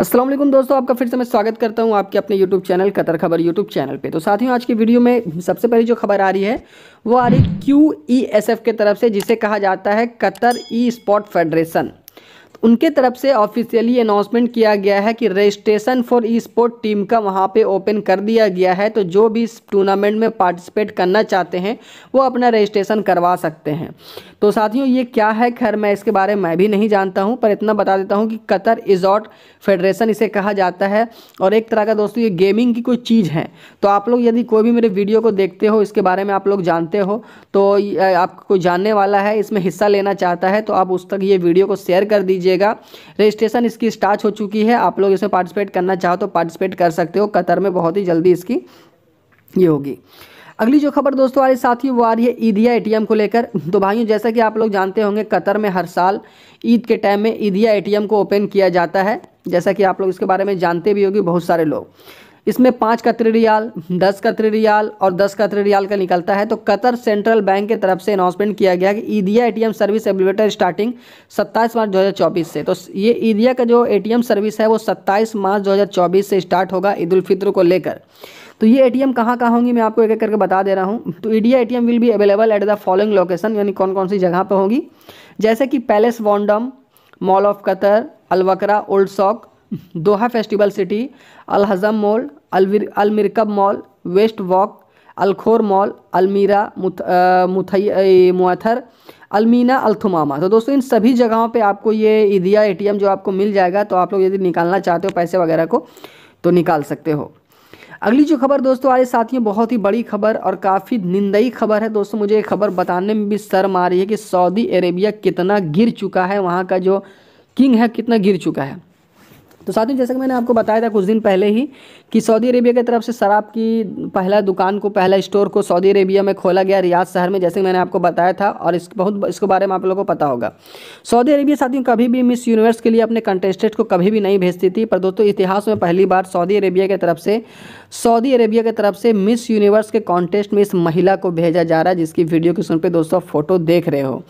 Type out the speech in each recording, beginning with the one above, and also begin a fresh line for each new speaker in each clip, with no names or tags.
असलम दोस्तों आपका फिर से मैं स्वागत करता हूं आपके अपने YouTube चैनल कतर खबर YouTube चैनल पे तो साथियों आज की वीडियो में सबसे पहली जो खबर आ रही है वो आ रही क्यू ई एस एफ के तरफ से जिसे कहा जाता है कतर ई स्पॉर्ट फेडरेशन उनके तरफ से ऑफिशियली अनाउंसमेंट किया गया है कि registration for esport team का वहाँ पे ओपन कर दिया गया है तो जो भी इस टूर्नामेंट में पार्टिसिपेट करना चाहते हैं वो अपना रजिस्ट्रेशन करवा सकते हैं तो साथियों ये क्या है खैर मैं इसके बारे में भी नहीं जानता हूँ पर इतना बता देता हूँ कि कतर इजॉट फेडरेशन इसे कहा जाता है और एक तरह का दोस्तों ये गेमिंग की कोई चीज़ है तो आप लोग यदि कोई भी मेरे वीडियो को देखते हो इसके बारे में आप लोग जानते हो तो आपको कोई जानने वाला है इसमें हिस्सा लेना चाहता है तो आप उस तक ये वीडियो को शेयर कर दीजिए कीजिएगा रजिस्ट्रेशन इसकी स्टार्ट हो चुकी है आप लोग इसमें पार्टिसिपेट करना चाहो तो पार्टिसिपेट कर सकते हो कतर में बहुत ही जल्दी इसकी ये होगी अगली जो खबर दोस्तों आ रही साथ ही वो आ रही है ईदिया एटीएम को लेकर तो भाइयों जैसा कि आप लोग जानते होंगे कतर में हर साल ईद के टाइम में ईदिया एटीएम को ओपन किया जाता है जैसा कि आप लोग इसके बारे में जानते भी होगी बहुत सारे लोग इसमें पाँच कतरी रियाल दस कतरी रियाल और दस कतरी रियाल का निकलता है तो कतर सेंट्रल बैंक के तरफ से अनाउंसमेंट किया गया कि ईदिया ATM service available starting 27 March 2024 से तो ये ईदिया e का जो एटीएम सर्विस है वो 27 मार्च 2024 से स्टार्ट होगा ईद फित्र को लेकर तो ये ए टी एम कहाँ कहाँ होंगी मैं आपको एक एक करके बता दे रहा हूँ तो ईडिया A T M will be available at the following location यानी कौन कौन सी जगह पर होगी जैसे कि Place Vendome Mall of Qatar Al Wakrah Old Souq Doha Festival City Al Hazm Mall Al Mirqab Mall West Walk Al Khor Mall Al Meera Muaither अलमीना अलथुमामा तो दोस्तों इन सभी जगहों पे आपको ये ईदिया एटीएम जो आपको मिल जाएगा तो आप लोग यदि निकालना चाहते हो पैसे वगैरह को तो निकाल सकते हो अगली जो खबर दोस्तों आज साथियों बहुत ही बड़ी खबर और काफ़ी निंदई खबर है दोस्तों मुझे ये खबर बताने में भी शर्म आ रही है कि सऊदी अरेबिया कितना गिर चुका है वहाँ का जो किंग है कितना गिर चुका है तो साथियों जैसा कि मैंने आपको बताया था कुछ दिन पहले ही कि सऊदी अरेबिया की तरफ से शराब की पहला दुकान को पहला स्टोर को सऊदी अरेबिया में खोला गया रियाद शहर में जैसे कि मैंने आपको बताया था और इस बहुत इसके बारे में आप लोगों को पता होगा सऊदी अरेबिया साथियों कभी भी मिस यूनिवर्स के लिए अपने कंटेस्टेंट को कभी भी नहीं भेजती थी पर दोस्तों इतिहास में पहली बार सऊदी अरेबिया की तरफ से सऊदी अरेबिया की तरफ से मिस यूनिवर्स के कॉन्टेस्ट में इस महिला को भेजा जा रहा है जिसकी वीडियो के सुन पर दोस्तों फोटो देख रहे हो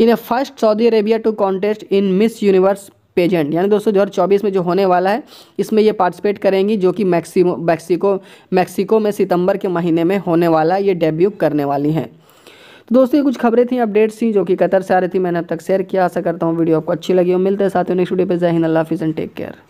in first Saudi Arabia to contest in Miss Universe pageant यानी दोस्तों दो में जो होने वाला है इसमें ये पार्टिसिपेट करेंगी जो कि मैक्सिमो मैक्सिको मैक्सिको में सितंबर के महीने में होने वाला ये डेब्यू करने वाली हैं तो दोस्तों ये कुछ खबरें थी अपडेट्स थी जो कि कतर से आ रही थी मैंने अब तक शेयर किया आशा करता हूँ वीडियो आपको अच्छी लगी हो मिलते हैं साथियों नेक्स्ट वीडियो पर जय हिंद अल्लाह हाफिज़ एंड टेक केयर